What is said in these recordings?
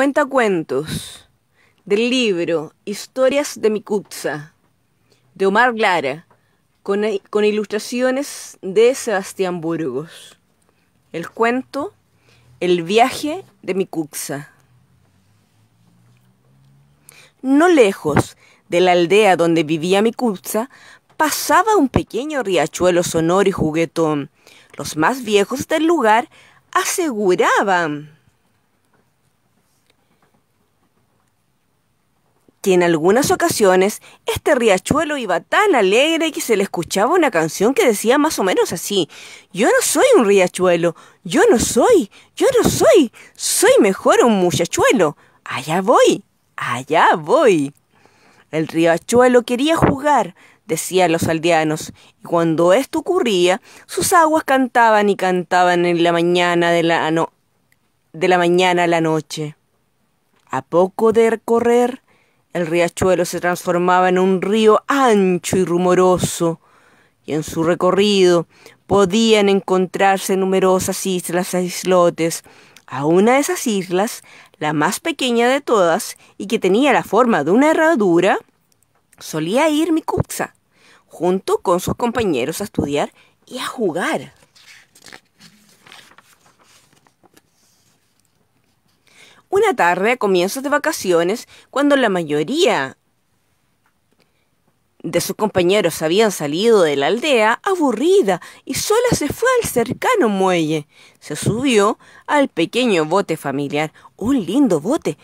Cuentacuentos del libro Historias de Mikutsa de Omar Lara con, con ilustraciones de Sebastián Burgos. El cuento El viaje de Mikutsa. No lejos de la aldea donde vivía Mikutsa pasaba un pequeño riachuelo sonoro y juguetón. Los más viejos del lugar aseguraban que en algunas ocasiones este riachuelo iba tan alegre que se le escuchaba una canción que decía más o menos así, yo no soy un riachuelo, yo no soy, yo no soy, soy mejor un muchachuelo, allá voy, allá voy. El riachuelo quería jugar, decían los aldeanos, y cuando esto ocurría, sus aguas cantaban y cantaban en la mañana de la, no, de la mañana a la noche. A poco de correr, el riachuelo se transformaba en un río ancho y rumoroso, y en su recorrido podían encontrarse numerosas islas e islotes. A una de esas islas, la más pequeña de todas y que tenía la forma de una herradura, solía ir Mikuxa junto con sus compañeros a estudiar y a jugar. una tarde a comienzos de vacaciones, cuando la mayoría de sus compañeros habían salido de la aldea aburrida y sola se fue al cercano muelle. Se subió al pequeño bote familiar, un lindo bote.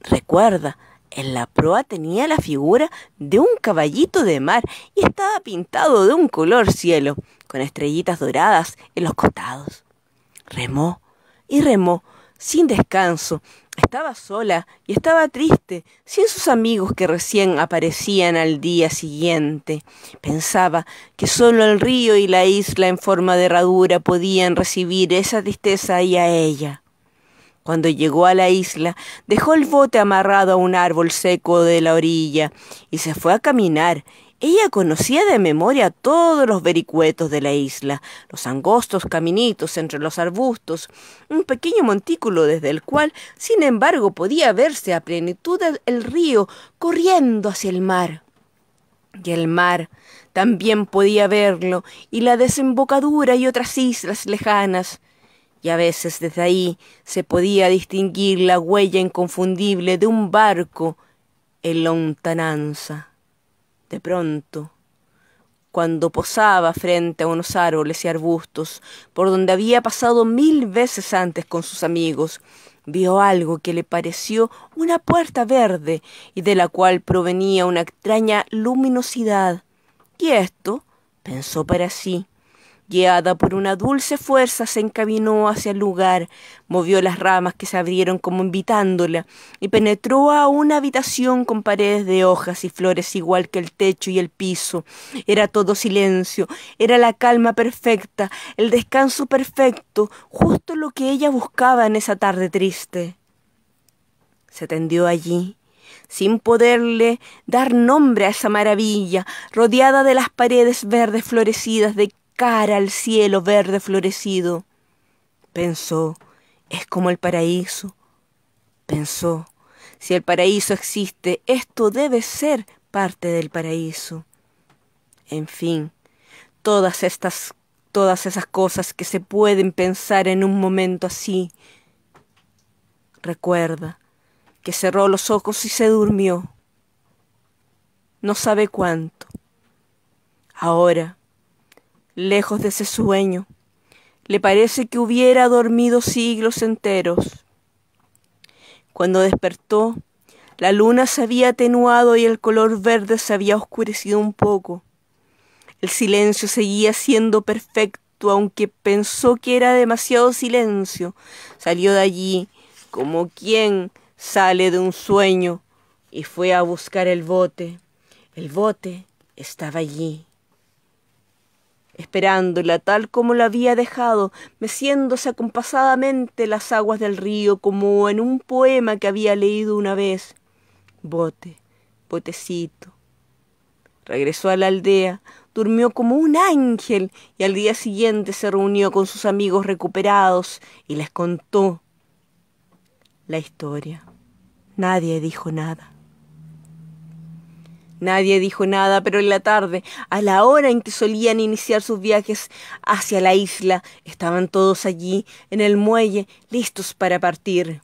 Recuerda, en la proa tenía la figura de un caballito de mar y estaba pintado de un color cielo, con estrellitas doradas en los costados. Remó y remó sin descanso. Estaba sola y estaba triste, sin sus amigos que recién aparecían al día siguiente. Pensaba que solo el río y la isla en forma de herradura podían recibir esa tristeza y a ella. Cuando llegó a la isla, dejó el bote amarrado a un árbol seco de la orilla y se fue a caminar ella conocía de memoria todos los vericuetos de la isla, los angostos caminitos entre los arbustos, un pequeño montículo desde el cual, sin embargo, podía verse a plenitud el río corriendo hacia el mar. Y el mar también podía verlo, y la desembocadura y otras islas lejanas. Y a veces desde ahí se podía distinguir la huella inconfundible de un barco en lontananza. De pronto, cuando posaba frente a unos árboles y arbustos por donde había pasado mil veces antes con sus amigos, vio algo que le pareció una puerta verde y de la cual provenía una extraña luminosidad. Y esto, pensó para sí, Guiada por una dulce fuerza, se encaminó hacia el lugar, movió las ramas que se abrieron como invitándola, y penetró a una habitación con paredes de hojas y flores igual que el techo y el piso. Era todo silencio, era la calma perfecta, el descanso perfecto, justo lo que ella buscaba en esa tarde triste. Se tendió allí, sin poderle dar nombre a esa maravilla, rodeada de las paredes verdes florecidas de cara al cielo verde florecido. Pensó, es como el paraíso. Pensó, si el paraíso existe, esto debe ser parte del paraíso. En fin, todas estas todas esas cosas que se pueden pensar en un momento así. Recuerda que cerró los ojos y se durmió. No sabe cuánto. Ahora lejos de ese sueño. Le parece que hubiera dormido siglos enteros. Cuando despertó, la luna se había atenuado y el color verde se había oscurecido un poco. El silencio seguía siendo perfecto, aunque pensó que era demasiado silencio. Salió de allí como quien sale de un sueño y fue a buscar el bote. El bote estaba allí esperándola tal como la había dejado, meciéndose acompasadamente las aguas del río como en un poema que había leído una vez. Bote, botecito. Regresó a la aldea, durmió como un ángel y al día siguiente se reunió con sus amigos recuperados y les contó la historia. Nadie dijo nada. Nadie dijo nada, pero en la tarde, a la hora en que solían iniciar sus viajes hacia la isla, estaban todos allí, en el muelle, listos para partir.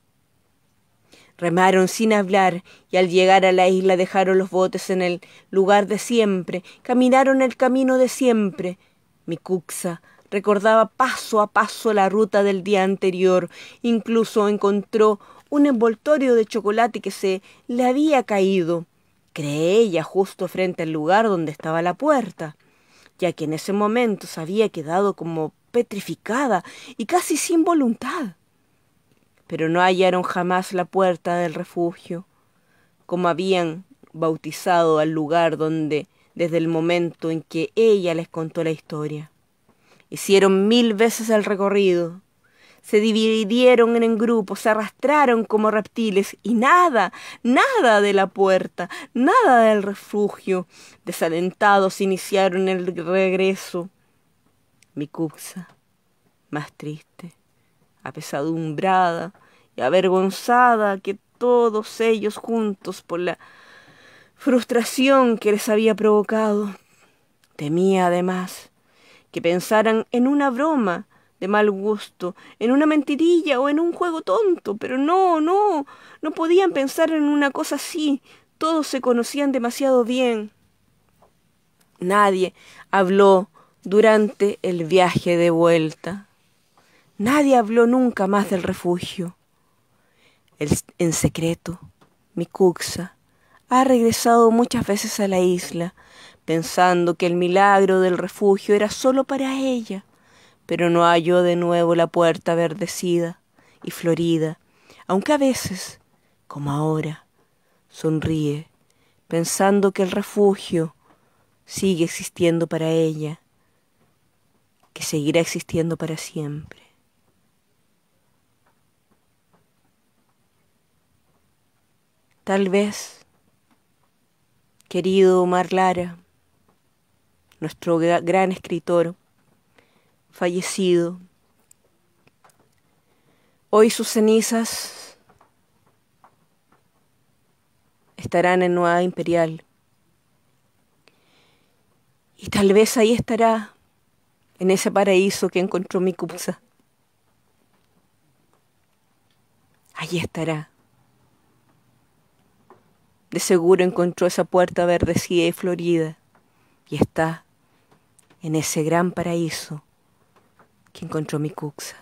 Remaron sin hablar y al llegar a la isla dejaron los botes en el lugar de siempre, caminaron el camino de siempre. Mikuxa recordaba paso a paso la ruta del día anterior, incluso encontró un envoltorio de chocolate que se le había caído. Creé ella justo frente al lugar donde estaba la puerta, ya que en ese momento se había quedado como petrificada y casi sin voluntad. Pero no hallaron jamás la puerta del refugio, como habían bautizado al lugar donde, desde el momento en que ella les contó la historia. Hicieron mil veces el recorrido, se dividieron en grupos, se arrastraron como reptiles y nada, nada de la puerta, nada del refugio. Desalentados iniciaron el regreso. Micuxa, más triste, apesadumbrada y avergonzada que todos ellos juntos por la frustración que les había provocado. Temía además que pensaran en una broma de mal gusto, en una mentirilla o en un juego tonto, pero no, no, no podían pensar en una cosa así. Todos se conocían demasiado bien. Nadie habló durante el viaje de vuelta. Nadie habló nunca más del refugio. en secreto, Mikuxa ha regresado muchas veces a la isla, pensando que el milagro del refugio era solo para ella pero no halló de nuevo la puerta verdecida y florida, aunque a veces, como ahora, sonríe, pensando que el refugio sigue existiendo para ella, que seguirá existiendo para siempre. Tal vez, querido Omar Lara, nuestro gran escritor, fallecido. Hoy sus cenizas estarán en Nueva Imperial. Y tal vez ahí estará, en ese paraíso que encontró mi Mikupsa. Allí estará. De seguro encontró esa puerta verdecida y florida y está en ese gran paraíso que encontró mi cuxa.